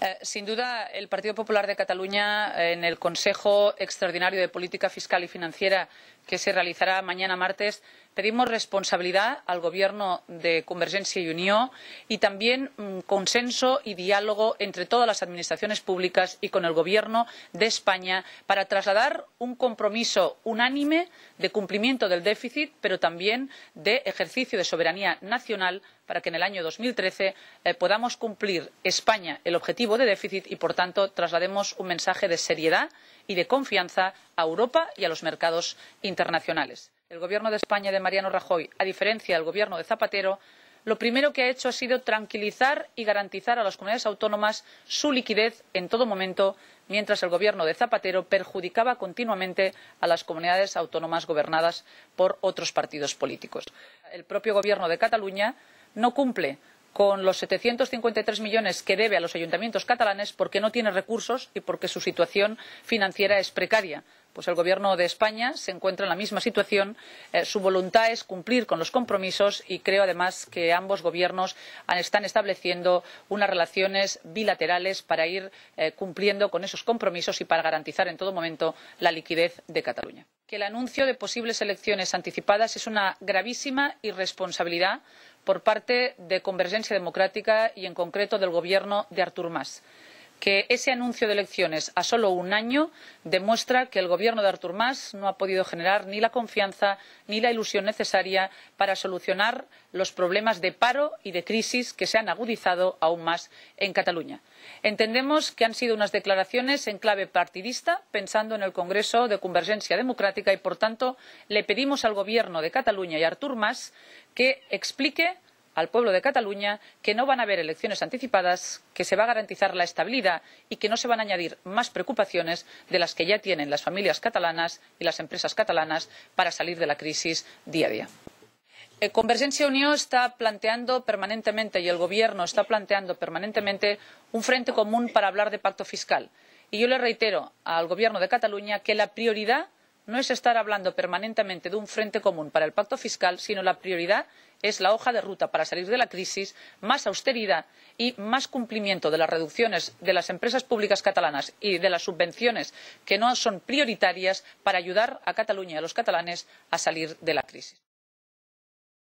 Eh, sin duda, el Partido Popular de Cataluña, eh, en el Consejo Extraordinario de Política Fiscal y Financiera que se realizará mañana martes, pedimos responsabilidad al Gobierno de Convergencia y Unión y también mm, consenso y diálogo entre todas las administraciones públicas y con el Gobierno de España para trasladar un compromiso unánime de cumplimiento del déficit, pero también de ejercicio de soberanía nacional para que en el año 2013 eh, podamos cumplir España el objetivo de déficit y, por tanto, traslademos un mensaje de seriedad y de confianza a Europa y a los mercados internacionales. El gobierno de España de Mariano Rajoy, a diferencia del gobierno de Zapatero, lo primero que ha hecho ha sido tranquilizar y garantizar a las comunidades autónomas su liquidez en todo momento, mientras el gobierno de Zapatero perjudicaba continuamente a las comunidades autónomas gobernadas por otros partidos políticos. El propio gobierno de Cataluña no cumple con los 753 millones que debe a los ayuntamientos catalanes porque no tiene recursos y porque su situación financiera es precaria pues el Gobierno de España se encuentra en la misma situación. Eh, su voluntad es cumplir con los compromisos y creo, además, que ambos gobiernos están estableciendo unas relaciones bilaterales para ir eh, cumpliendo con esos compromisos y para garantizar en todo momento la liquidez de Cataluña. Que el anuncio de posibles elecciones anticipadas es una gravísima irresponsabilidad por parte de Convergencia Democrática y, en concreto, del Gobierno de Artur Mas que ese anuncio de elecciones a solo un año demuestra que el gobierno de artur mas no ha podido generar ni la confianza ni la ilusión necesaria para solucionar los problemas de paro y de crisis que se han agudizado aún más en cataluña. entendemos que han sido unas declaraciones en clave partidista pensando en el congreso de convergencia democrática y por tanto le pedimos al gobierno de cataluña y a artur mas que explique al pueblo de Cataluña que no van a haber elecciones anticipadas, que se va a garantizar la estabilidad y que no se van a añadir más preocupaciones de las que ya tienen las familias catalanas y las empresas catalanas para salir de la crisis día a día. Eh, Convergencia Unión está planteando permanentemente y el Gobierno está planteando permanentemente un frente común para hablar de pacto fiscal. Y yo le reitero al Gobierno de Cataluña que la prioridad no es estar hablando permanentemente de un frente común para el pacto fiscal, sino la prioridad es la hoja de ruta para salir de la crisis más austeridad y más cumplimiento de las reducciones de las empresas públicas catalanas y de las subvenciones que no son prioritarias para ayudar a cataluña y a los catalanes a salir de la crisis.